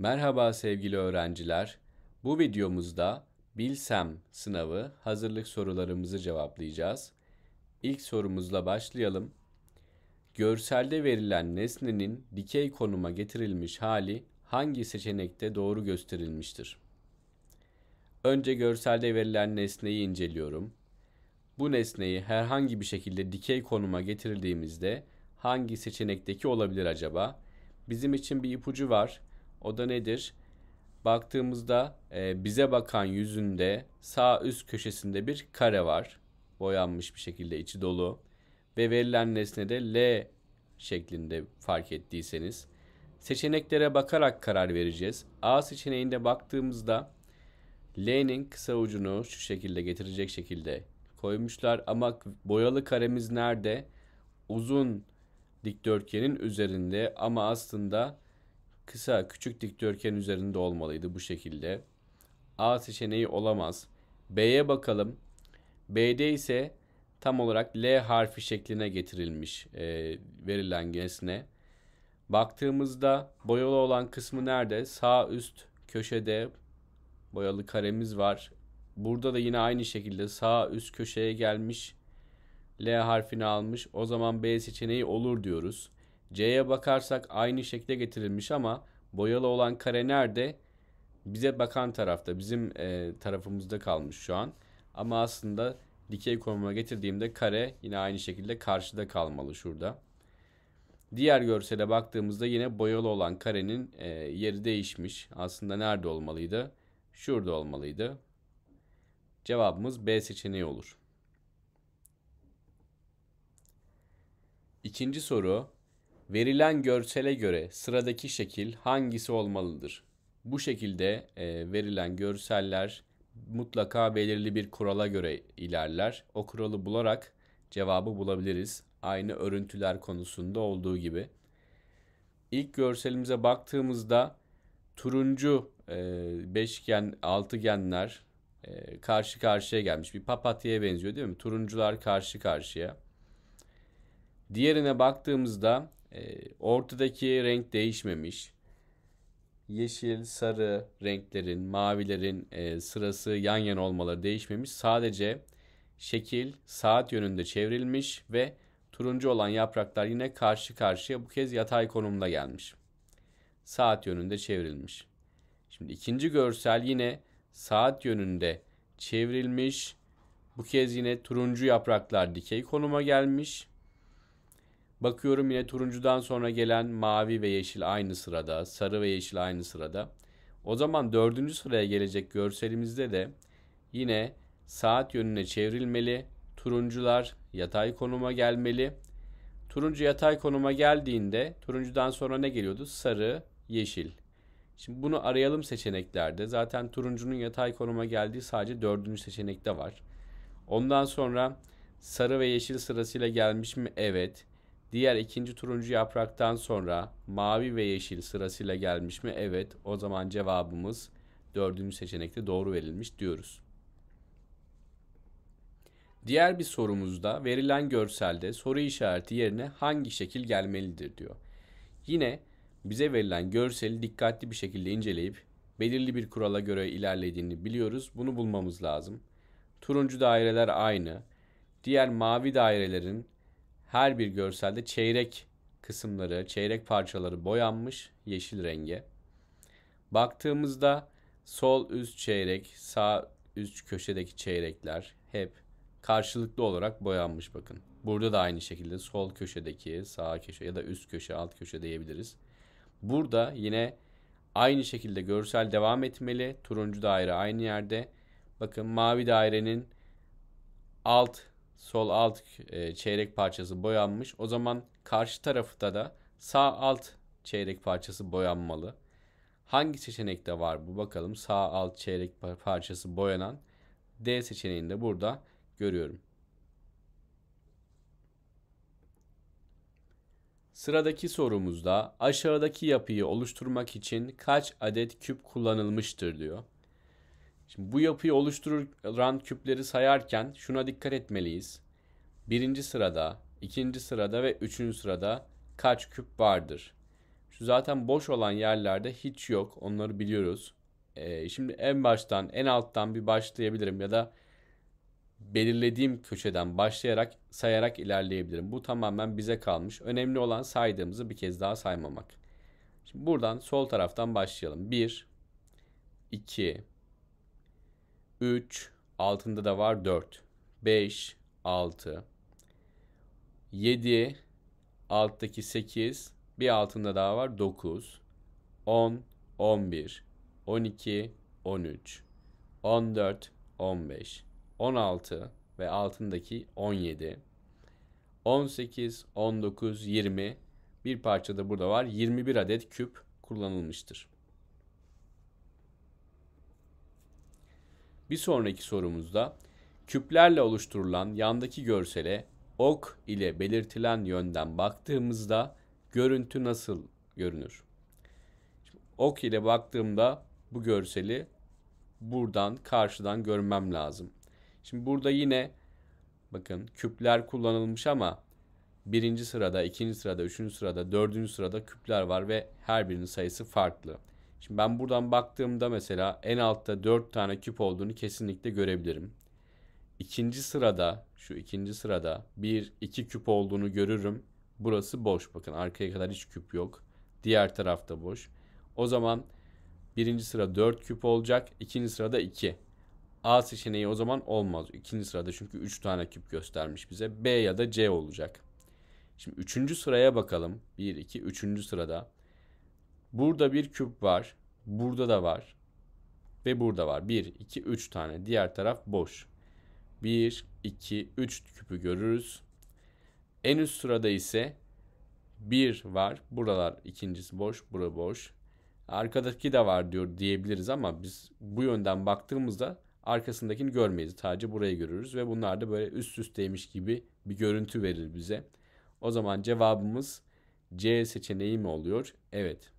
Merhaba sevgili öğrenciler. Bu videomuzda Bilsem sınavı hazırlık sorularımızı cevaplayacağız. İlk sorumuzla başlayalım. Görselde verilen nesnenin dikey konuma getirilmiş hali hangi seçenekte doğru gösterilmiştir? Önce görselde verilen nesneyi inceliyorum. Bu nesneyi herhangi bir şekilde dikey konuma getirdiğimizde hangi seçenekteki olabilir acaba? Bizim için bir ipucu var o da nedir? Baktığımızda e, bize bakan yüzünde sağ üst köşesinde bir kare var. Boyanmış bir şekilde içi dolu. Ve verilen nesne de L şeklinde fark ettiyseniz. Seçeneklere bakarak karar vereceğiz. A seçeneğinde baktığımızda L'nin kısa ucunu şu şekilde getirecek şekilde koymuşlar. Ama boyalı karemiz nerede? Uzun dikdörtgenin üzerinde ama aslında kısa küçük dikdörtgen üzerinde olmalıydı bu şekilde. A seçeneği olamaz. B'ye bakalım. B'de ise tam olarak L harfi şekline getirilmiş e, verilen nesne. Baktığımızda boyalı olan kısmı nerede? Sağ üst köşede boyalı karemiz var. Burada da yine aynı şekilde sağ üst köşeye gelmiş. L harfini almış. O zaman B seçeneği olur diyoruz. C'ye bakarsak aynı şekilde getirilmiş ama boyalı olan kare nerede? Bize bakan tarafta, bizim e, tarafımızda kalmış şu an. Ama aslında dikey konuma getirdiğimde kare yine aynı şekilde karşıda kalmalı şurada. Diğer görsele baktığımızda yine boyalı olan karenin e, yeri değişmiş. Aslında nerede olmalıydı? Şurada olmalıydı. Cevabımız B seçeneği olur. İkinci soru Verilen görsele göre sıradaki şekil hangisi olmalıdır? Bu şekilde e, verilen görseller mutlaka belirli bir kurala göre ilerler. O kuralı bularak cevabı bulabiliriz. Aynı örüntüler konusunda olduğu gibi. İlk görselimize baktığımızda turuncu e, beşgen, altıgenler e, karşı karşıya gelmiş. Bir papatya'ya benziyor değil mi? Turuncular karşı karşıya. Diğerine baktığımızda ee, ortadaki renk değişmemiş. Yeşil, sarı renklerin, mavilerin e, sırası yan yana olmaları değişmemiş. Sadece şekil saat yönünde çevrilmiş ve turuncu olan yapraklar yine karşı karşıya bu kez yatay konumda gelmiş. Saat yönünde çevrilmiş. Şimdi ikinci görsel yine saat yönünde çevrilmiş. Bu kez yine turuncu yapraklar dikey konuma gelmiş Bakıyorum yine turuncudan sonra gelen mavi ve yeşil aynı sırada, sarı ve yeşil aynı sırada. O zaman dördüncü sıraya gelecek görselimizde de yine saat yönüne çevrilmeli, turuncular yatay konuma gelmeli. Turuncu yatay konuma geldiğinde turuncudan sonra ne geliyordu? Sarı, yeşil. Şimdi bunu arayalım seçeneklerde. Zaten turuncunun yatay konuma geldiği sadece dördüncü seçenekte var. Ondan sonra sarı ve yeşil sırasıyla gelmiş mi? Evet. Diğer ikinci turuncu yapraktan sonra mavi ve yeşil sırasıyla gelmiş mi? Evet. O zaman cevabımız dördüncü seçenekte doğru verilmiş diyoruz. Diğer bir sorumuzda verilen görselde soru işareti yerine hangi şekil gelmelidir diyor. Yine bize verilen görseli dikkatli bir şekilde inceleyip belirli bir kurala göre ilerlediğini biliyoruz. Bunu bulmamız lazım. Turuncu daireler aynı. Diğer mavi dairelerin her bir görselde çeyrek kısımları, çeyrek parçaları boyanmış yeşil renge. Baktığımızda sol üst çeyrek, sağ üst köşedeki çeyrekler hep karşılıklı olarak boyanmış bakın. Burada da aynı şekilde sol köşedeki, sağ köşe ya da üst köşe, alt köşe diyebiliriz. Burada yine aynı şekilde görsel devam etmeli. Turuncu daire aynı yerde. Bakın mavi dairenin alt sol alt e, çeyrek parçası boyanmış. O zaman karşı tarafta da sağ alt çeyrek parçası boyanmalı. Hangi seçenekte var bu bakalım. Sağ alt çeyrek parçası boyanan D seçeneğinde burada görüyorum. Sıradaki sorumuzda aşağıdaki yapıyı oluşturmak için kaç adet küp kullanılmıştır diyor. Şimdi bu yapıyı oluşturan küpleri sayarken şuna dikkat etmeliyiz. Birinci sırada, ikinci sırada ve üçüncü sırada kaç küp vardır? Şu zaten boş olan yerlerde hiç yok. Onları biliyoruz. Ee, şimdi en baştan, en alttan bir başlayabilirim ya da belirlediğim köşeden başlayarak sayarak ilerleyebilirim. Bu tamamen bize kalmış. Önemli olan saydığımızı bir kez daha saymamak. Şimdi buradan sol taraftan başlayalım. 1 2 3, altında da var 4. 5, 6. 7, alttaki 8, bir altında daha var 9. 10, 11, 12, 13, 14, 15, 16 ve altındaki 17. 18, 19, 20 bir parçada burada var. 21 adet küp kullanılmıştır. Bir sonraki sorumuzda küplerle oluşturulan yandaki görsele ok ile belirtilen yönden baktığımızda görüntü nasıl görünür? Şimdi ok ile baktığımda bu görseli buradan karşıdan görmem lazım. Şimdi burada yine bakın küpler kullanılmış ama birinci sırada, ikinci sırada, üçüncü sırada, dördüncü sırada küpler var ve her birinin sayısı farklı. Şimdi ben buradan baktığımda mesela en altta 4 tane küp olduğunu kesinlikle görebilirim. İkinci sırada şu ikinci sırada 1 2 küp olduğunu görürüm. Burası boş bakın arkaya kadar hiç küp yok. Diğer tarafta boş. O zaman birinci sıra 4 küp olacak. ikinci sırada 2. A seçeneği o zaman olmaz. İkinci sırada çünkü 3 tane küp göstermiş bize. B ya da C olacak. Şimdi üçüncü sıraya bakalım. 1, 2, üçüncü sırada. Burada bir küp var. Burada da var. Ve burada var. 1, 2, 3 tane. Diğer taraf boş. 1, 2, 3 küpü görürüz. En üst sırada ise 1 var. Buralar ikincisi boş. Bura boş. Arkadaki de var diyor diyebiliriz ama biz bu yönden baktığımızda arkasındakini görmeyiz. Sadece burayı görürüz ve bunlar da böyle üst üsteymiş gibi bir görüntü verir bize. O zaman cevabımız C seçeneği mi oluyor? Evet.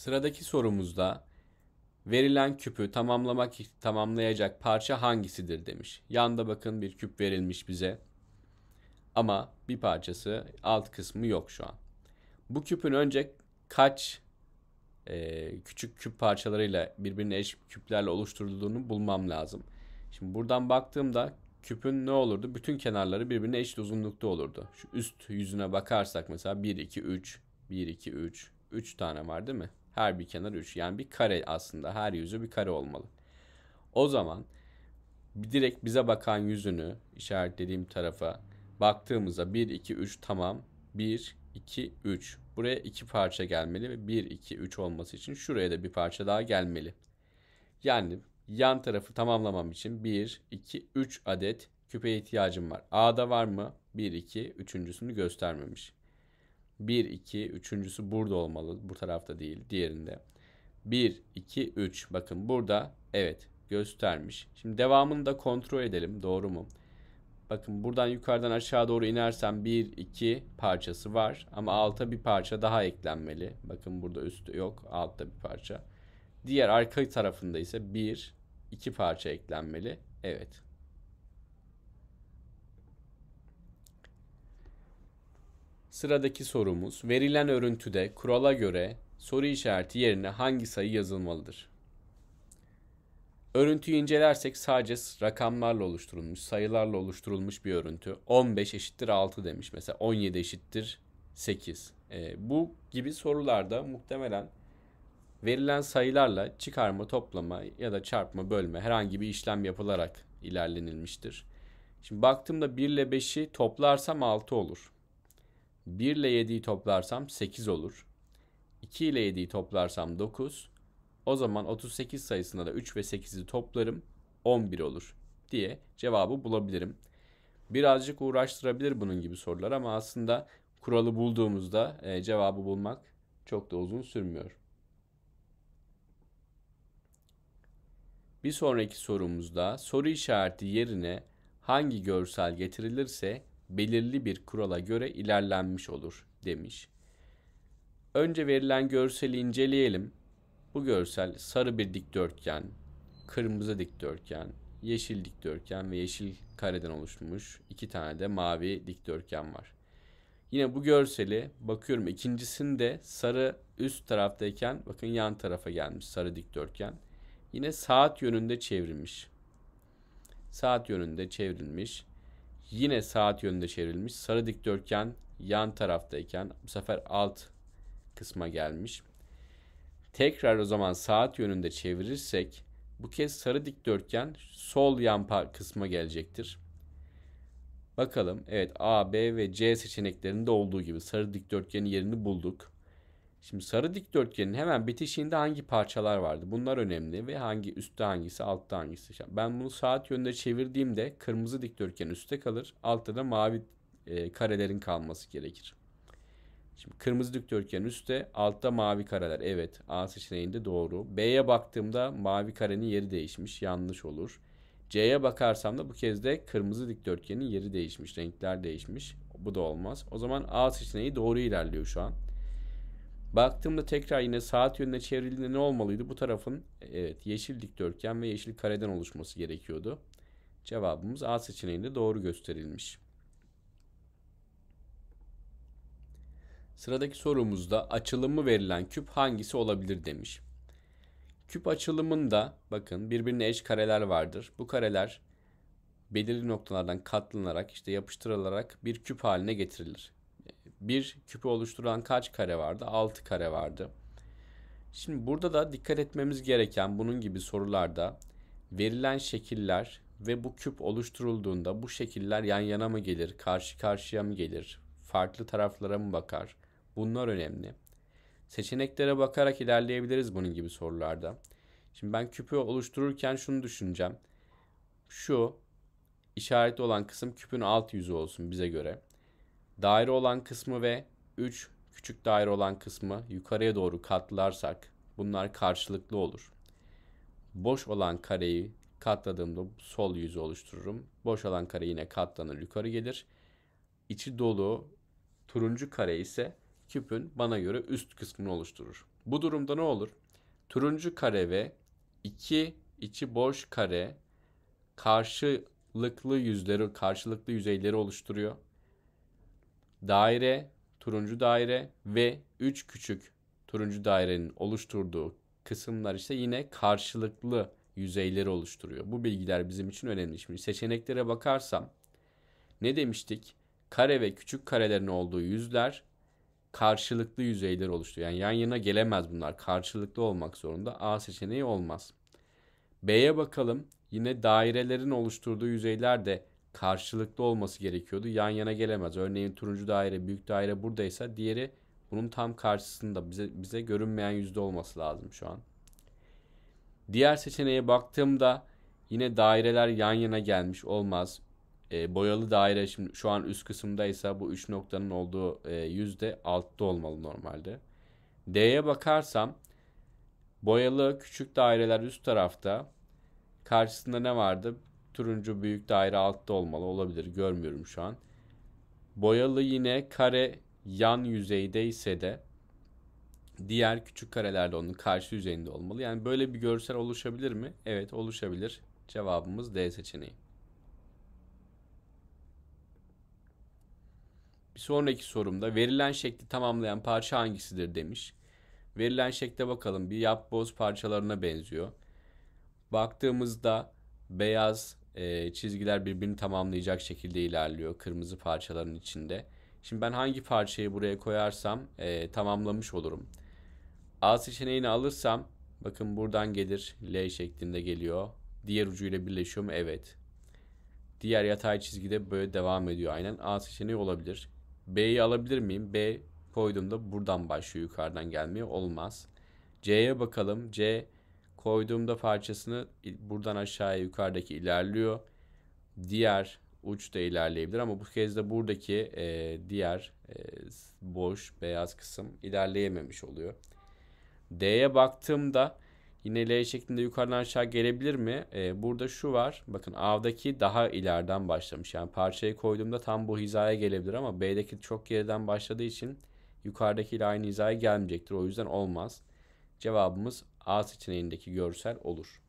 Sıradaki sorumuzda verilen küpü tamamlamak tamamlayacak parça hangisidir demiş. Yanda bakın bir küp verilmiş bize. Ama bir parçası alt kısmı yok şu an. Bu küpün önce kaç e, küçük küp parçalarıyla birbirine eş küplerle oluşturulduğunu bulmam lazım. Şimdi buradan baktığımda küpün ne olurdu? Bütün kenarları birbirine eşit uzunlukta olurdu. Şu üst yüzüne bakarsak mesela 1, 2, 3, 1, 2, 3, 3 tane var değil mi? Her bir kenar 3. Yani bir kare aslında. Her yüzü bir kare olmalı. O zaman direkt bize bakan yüzünü işaretlediğim tarafa baktığımızda 1, 2, 3 tamam. 1, 2, 3. Buraya iki parça gelmeli ve 1, 2, 3 olması için şuraya da bir parça daha gelmeli. Yani yan tarafı tamamlamam için 1, 2, 3 adet küpe ihtiyacım var. A'da var mı? 1, 2, üçüncüsünü göstermemiş. 1, 2, üçüncüsü burada olmalı. Bu tarafta değil, diğerinde. 1, 2, 3. Bakın burada evet göstermiş. Şimdi devamını da kontrol edelim. Doğru mu? Bakın buradan yukarıdan aşağı doğru inersem 1, 2 parçası var. Ama alta bir parça daha eklenmeli. Bakın burada üstü yok. Altta bir parça. Diğer arka tarafında ise 1, 2 parça eklenmeli. Evet. Sıradaki sorumuz verilen örüntüde kurala göre soru işareti yerine hangi sayı yazılmalıdır? Örüntüyü incelersek sadece rakamlarla oluşturulmuş, sayılarla oluşturulmuş bir örüntü. 15 eşittir 6 demiş mesela 17 eşittir 8. E, ee, bu gibi sorularda muhtemelen verilen sayılarla çıkarma, toplama ya da çarpma, bölme herhangi bir işlem yapılarak ilerlenilmiştir. Şimdi baktığımda 1 ile 5'i toplarsam 6 olur. 1 ile 7'yi toplarsam 8 olur. 2 ile 7'yi toplarsam 9. O zaman 38 sayısında da 3 ve 8'i toplarım 11 olur diye cevabı bulabilirim. Birazcık uğraştırabilir bunun gibi sorular ama aslında kuralı bulduğumuzda e, cevabı bulmak çok da uzun sürmüyor. Bir sonraki sorumuzda soru işareti yerine hangi görsel getirilirse belirli bir kurala göre ilerlenmiş olur demiş. Önce verilen görseli inceleyelim. Bu görsel sarı bir dikdörtgen, kırmızı dikdörtgen, yeşil dikdörtgen ve yeşil kareden oluşmuş iki tane de mavi dikdörtgen var. Yine bu görseli bakıyorum ikincisinde sarı üst taraftayken bakın yan tarafa gelmiş sarı dikdörtgen. Yine saat yönünde çevrilmiş. Saat yönünde çevrilmiş. Yine saat yönünde çevrilmiş. Sarı dikdörtgen yan taraftayken bu sefer alt kısma gelmiş. Tekrar o zaman saat yönünde çevirirsek bu kez sarı dikdörtgen sol yan kısma gelecektir. Bakalım evet A, B ve C seçeneklerinde olduğu gibi sarı dikdörtgenin yerini bulduk. Şimdi sarı dikdörtgenin hemen bitişiğinde hangi parçalar vardı? Bunlar önemli ve hangi üstte hangisi altta hangisi? Ben bunu saat yönünde çevirdiğimde kırmızı dikdörtgen üstte kalır. Altta da mavi e, karelerin kalması gerekir. Şimdi kırmızı dikdörtgen üstte, altta mavi kareler. Evet, A seçeneğinde doğru. B'ye baktığımda mavi karenin yeri değişmiş. Yanlış olur. C'ye bakarsam da bu kez de kırmızı dikdörtgenin yeri değişmiş. Renkler değişmiş. Bu da olmaz. O zaman A seçeneği doğru ilerliyor şu an. Baktığımda tekrar yine saat yönüne çevrildiğinde ne olmalıydı? Bu tarafın evet yeşil dikdörtgen ve yeşil kareden oluşması gerekiyordu. Cevabımız A seçeneğinde doğru gösterilmiş. Sıradaki sorumuzda açılımı verilen küp hangisi olabilir demiş. Küp açılımında bakın birbirine eş kareler vardır. Bu kareler belirli noktalardan katlanarak işte yapıştırılarak bir küp haline getirilir bir küpü oluşturan kaç kare vardı? 6 kare vardı. Şimdi burada da dikkat etmemiz gereken bunun gibi sorularda verilen şekiller ve bu küp oluşturulduğunda bu şekiller yan yana mı gelir, karşı karşıya mı gelir, farklı taraflara mı bakar? Bunlar önemli. Seçeneklere bakarak ilerleyebiliriz bunun gibi sorularda. Şimdi ben küpü oluştururken şunu düşüneceğim. Şu işaretli olan kısım küpün alt yüzü olsun bize göre daire olan kısmı ve 3 küçük daire olan kısmı yukarıya doğru katlarsak bunlar karşılıklı olur. Boş olan kareyi katladığımda sol yüzü oluştururum. Boş olan kare yine katlanır yukarı gelir. İçi dolu turuncu kare ise küpün bana göre üst kısmını oluşturur. Bu durumda ne olur? Turuncu kare ve iki içi boş kare karşılıklı yüzleri, karşılıklı yüzeyleri oluşturuyor daire, turuncu daire ve 3 küçük turuncu dairenin oluşturduğu kısımlar ise yine karşılıklı yüzeyleri oluşturuyor. Bu bilgiler bizim için önemli. Şimdi seçeneklere bakarsam ne demiştik? Kare ve küçük karelerin olduğu yüzler karşılıklı yüzeyler oluşturuyor. Yani yan yana gelemez bunlar. Karşılıklı olmak zorunda. A seçeneği olmaz. B'ye bakalım. Yine dairelerin oluşturduğu yüzeyler de karşılıklı olması gerekiyordu. Yan yana gelemez. Örneğin turuncu daire, büyük daire buradaysa diğeri bunun tam karşısında bize bize görünmeyen yüzde olması lazım şu an. Diğer seçeneğe baktığımda yine daireler yan yana gelmiş olmaz. E, boyalı daire şimdi şu an üst kısımdaysa bu üç noktanın olduğu e, yüzde altta olmalı normalde. D'ye bakarsam boyalı küçük daireler üst tarafta. Karşısında ne vardı? Turuncu büyük daire altta olmalı olabilir görmüyorum şu an. Boyalı yine kare yan yüzeyde ise de diğer küçük karelerde onun karşı yüzeyinde olmalı. Yani böyle bir görsel oluşabilir mi? Evet oluşabilir. Cevabımız D seçeneği. Bir sonraki sorumda verilen şekli tamamlayan parça hangisidir demiş. Verilen şekle bakalım bir yapboz parçalarına benziyor. Baktığımızda beyaz, e, çizgiler birbirini tamamlayacak şekilde ilerliyor kırmızı parçaların içinde. Şimdi ben hangi parçayı buraya koyarsam e, tamamlamış olurum. A seçeneğini alırsam bakın buradan gelir L şeklinde geliyor. Diğer ucuyla birleşiyor mu? Evet. Diğer yatay çizgide böyle devam ediyor aynen. A seçeneği olabilir. B'yi alabilir miyim? B koyduğumda buradan başlıyor yukarıdan gelmiyor. Olmaz. C'ye bakalım. C Koyduğumda parçasını buradan aşağıya yukarıdaki ilerliyor. Diğer uç da ilerleyebilir ama bu kez de buradaki e, diğer e, boş beyaz kısım ilerleyememiş oluyor. D'ye baktığımda yine L şeklinde yukarıdan aşağı gelebilir mi? E, burada şu var. Bakın A'daki daha ileriden başlamış. Yani parçayı koyduğumda tam bu hizaya gelebilir ama B'deki çok geriden başladığı için yukarıdaki ile aynı hizaya gelmeyecektir. O yüzden olmaz. Cevabımız A seçeneğindeki görsel olur.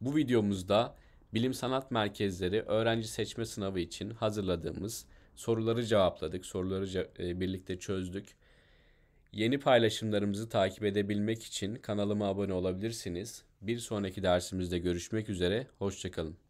Bu videomuzda Bilim Sanat Merkezleri öğrenci seçme sınavı için hazırladığımız soruları cevapladık, soruları ce e, birlikte çözdük. Yeni paylaşımlarımızı takip edebilmek için kanalıma abone olabilirsiniz. Bir sonraki dersimizde görüşmek üzere, hoşçakalın.